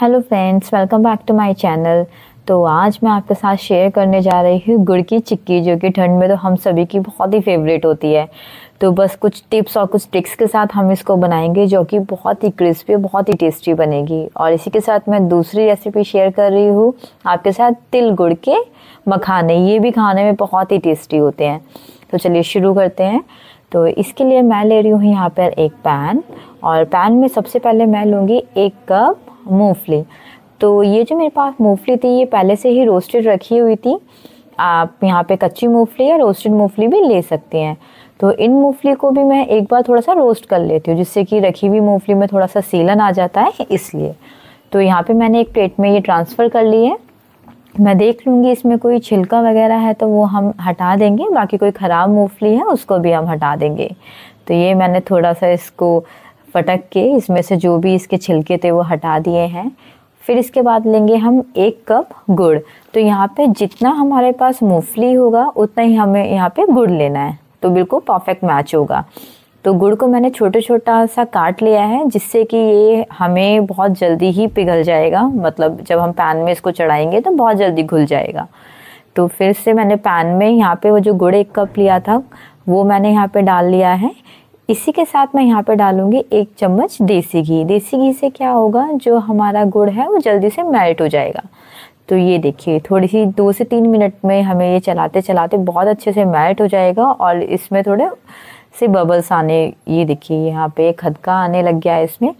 hello friends welcome back to my channel तो आज मैं आपके साथ शेयर करने जा रही हूँ गुड़ की चिक्की जो कि ठंड में तो हम सभी की बहुत ही फेवरेट होती है तो बस कुछ टिप्स और कुछ ट्रिक्स के साथ हम इसको बनाएंगे जो कि बहुत ही क्रिस्पी बहुत ही टेस्टी बनेगी और इसी के साथ मैं दूसरी रेसिपी शेयर कर रही हूँ आपके साथ तिल गुड़ के मखाने ये भी खाने में बहुत ही टेस्टी होते हैं तो चलिए शुरू करते हैं तो इसके लिए मैं ले रही हूँ यहाँ पर एक पैन और पैन में सबसे पहले मैं लूँगी एक कप मूंगफली तो ये जो मेरे पास मूंगफली थी ये पहले से ही रोस्टेड रखी हुई थी आप यहाँ पे कच्ची मूंगफली या रोस्टेड मूंगफली भी ले सकते हैं तो इन मूंगफली को भी मैं एक बार थोड़ा सा रोस्ट कर लेती हूँ जिससे कि रखी हुई मूंगफली में थोड़ा सा सीलन आ जाता है इसलिए तो यहाँ पे मैंने एक प्लेट में ये ट्रांसफ़र कर ली है मैं देख लूँगी इसमें कोई छिलका वगैरह है तो वो हम हटा देंगे बाकी कोई ख़राब मूंगफली है उसको भी हम हटा देंगे तो ये मैंने थोड़ा सा इसको पटक के इसमें से जो भी इसके छिलके थे वो हटा दिए हैं फिर इसके बाद लेंगे हम एक कप गुड़ तो यहाँ पे जितना हमारे पास मूंगफली होगा उतना ही हमें यहाँ पे गुड़ लेना है तो बिल्कुल परफेक्ट मैच होगा तो गुड़ को मैंने छोटा छोटा सा काट लिया है जिससे कि ये हमें बहुत जल्दी ही पिघल जाएगा मतलब जब हम पैन में इसको चढ़ाएंगे तो बहुत जल्दी घुल जाएगा तो फिर से मैंने पैन में यहाँ पे वो जो गुड़ एक कप लिया था वो मैंने यहाँ पे डाल लिया है इसी के साथ मैं यहाँ पर डालूंगी एक चम्मच देसी घी देसी घी से क्या होगा जो हमारा गुड़ है वो जल्दी से मेल्ट हो जाएगा तो ये देखिए थोड़ी सी दो से तीन मिनट में हमें ये चलाते चलाते बहुत अच्छे से मेल्ट हो जाएगा और इसमें थोड़े से बबल्स आने ये देखिए यहाँ पे खदका आने लग गया है इसमें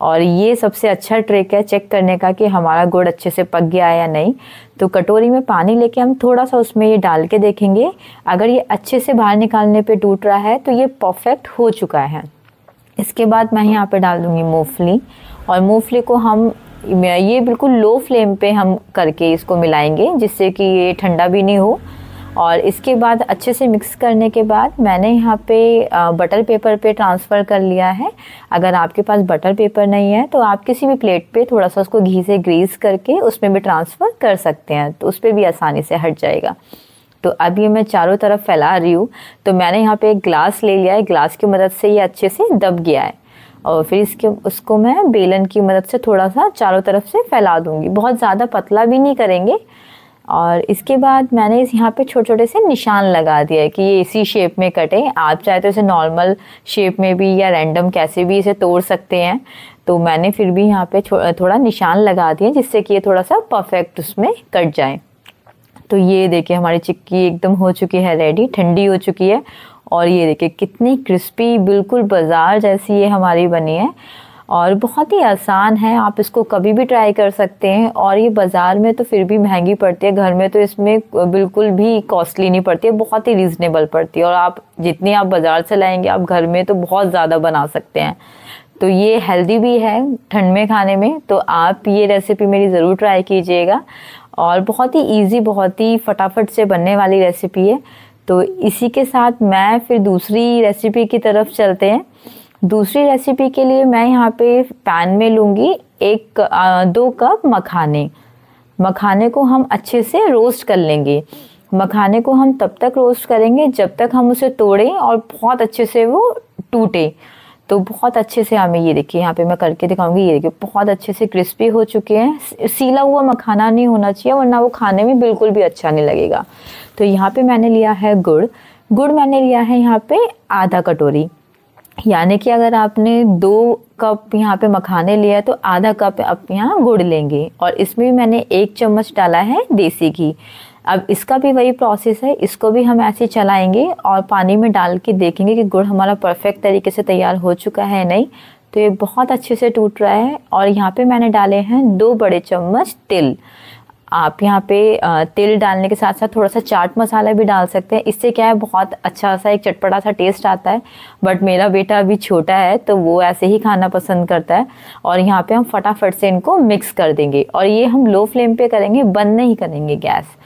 और ये सबसे अच्छा ट्रिक है चेक करने का कि हमारा गुड़ अच्छे से पक गया या नहीं तो कटोरी में पानी लेके हम थोड़ा सा उसमें ये डाल के देखेंगे अगर ये अच्छे से बाहर निकालने पे टूट रहा है तो ये परफेक्ट हो चुका है इसके बाद मैं यहाँ पे डाल दूँगी मूँगफली और मूँगफली को हम ये बिल्कुल लो फ्लेम पे हम करके इसको मिलाएंगे जिससे कि ये ठंडा भी नहीं हो और इसके बाद अच्छे से मिक्स करने के बाद मैंने यहाँ पे बटर पेपर पे ट्रांसफ़र कर लिया है अगर आपके पास बटर पेपर नहीं है तो आप किसी भी प्लेट पे थोड़ा सा उसको घी से ग्रीस करके उसमें भी ट्रांसफ़र कर सकते हैं तो उस पर भी आसानी से हट जाएगा तो अब ये मैं चारों तरफ फैला रही हूँ तो मैंने यहाँ पर एक ग्लास ले लिया है ग्लास की मदद से ये अच्छे से दब गया है और फिर इसके उसको मैं बेलन की मदद से थोड़ा सा चारों तरफ से फैला दूँगी बहुत ज़्यादा पतला भी नहीं करेंगे और इसके बाद मैंने इस यहाँ पे छोटे छोटे से निशान लगा दिया है कि ये इसी शेप में कटे आप चाहे तो इसे नॉर्मल शेप में भी या रैंडम कैसे भी इसे तोड़ सकते हैं तो मैंने फिर भी यहाँ पे थोड़ा निशान लगा दिया जिससे कि ये थोड़ा सा परफेक्ट उसमें कट जाए तो ये देखिए हमारी चिक्की एकदम हो चुकी है रेडी ठंडी हो चुकी है और ये देखिए कितनी क्रिस्पी बिल्कुल बाज़ार जैसी ये हमारी बनी है और बहुत ही आसान है आप इसको कभी भी ट्राई कर सकते हैं और ये बाज़ार में तो फिर भी महंगी पड़ती है घर में तो इसमें बिल्कुल भी कॉस्टली नहीं पड़ती है बहुत ही रीज़नेबल पड़ती है और आप जितनी आप बाज़ार से लाएंगे आप घर में तो बहुत ज़्यादा बना सकते हैं तो ये हेल्दी भी है ठंड में खाने में तो आप ये रेसिपी मेरी ज़रूर ट्राई कीजिएगा और बहुत ही ईजी बहुत ही फटाफट से बनने वाली रेसिपी है तो इसी के साथ मैं फिर दूसरी रेसिपी की तरफ चलते हैं दूसरी रेसिपी के लिए मैं यहाँ पे पैन में लूँगी एक दो कप मखाने मखाने को हम अच्छे से रोस्ट कर लेंगे मखाने को हम तब तक रोस्ट करेंगे जब तक हम उसे तोड़ें और बहुत अच्छे से वो टूटे तो बहुत अच्छे से हमें ये देखिए यहाँ पे मैं करके दिखाऊंगी ये देखिए बहुत अच्छे से क्रिस्पी हो चुके हैं सीला हुआ मखाना नहीं होना चाहिए वरना वो खाने में बिल्कुल भी अच्छा नहीं लगेगा तो यहाँ पे मैंने लिया है गुड़ गुड़ मैंने लिया है यहाँ पे आधा कटोरी यानी कि अगर आपने दो कप यहाँ पे मखाने लिया तो आधा कप आप यहाँ गुड़ लेंगे और इसमें मैंने एक चम्मच डाला है देसी घी अब इसका भी वही प्रोसेस है इसको भी हम ऐसे चलाएंगे और पानी में डाल के देखेंगे कि गुड़ हमारा परफेक्ट तरीके से तैयार हो चुका है नहीं तो ये बहुत अच्छे से टूट रहा है और यहाँ पे मैंने डाले हैं दो बड़े चम्मच तिल आप यहाँ पे तिल डालने के साथ साथ थोड़ा सा चाट मसाला भी डाल सकते हैं इससे क्या है बहुत अच्छा सा एक चटपटा सा टेस्ट आता है बट मेरा बेटा अभी छोटा है तो वो ऐसे ही खाना पसंद करता है और यहाँ पे हम फटाफट से इनको मिक्स कर देंगे और ये हम लो फ्लेम पे करेंगे बंद नहीं करेंगे गैस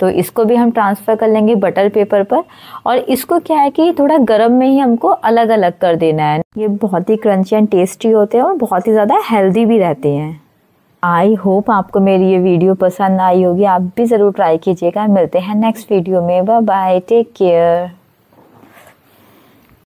तो इसको भी हम ट्रांसफ़र कर लेंगे बटर पेपर पर और इसको क्या है कि थोड़ा गर्म में ही हमको अलग अलग कर देना है ये बहुत ही क्रंची एंड टेस्टी होते हैं और बहुत ही ज़्यादा हेल्दी भी रहते हैं आई होप आपको मेरी ये वीडियो पसंद आई होगी आप भी ज़रूर ट्राई कीजिएगा मिलते हैं नेक्स्ट वीडियो में बाय टेक केयर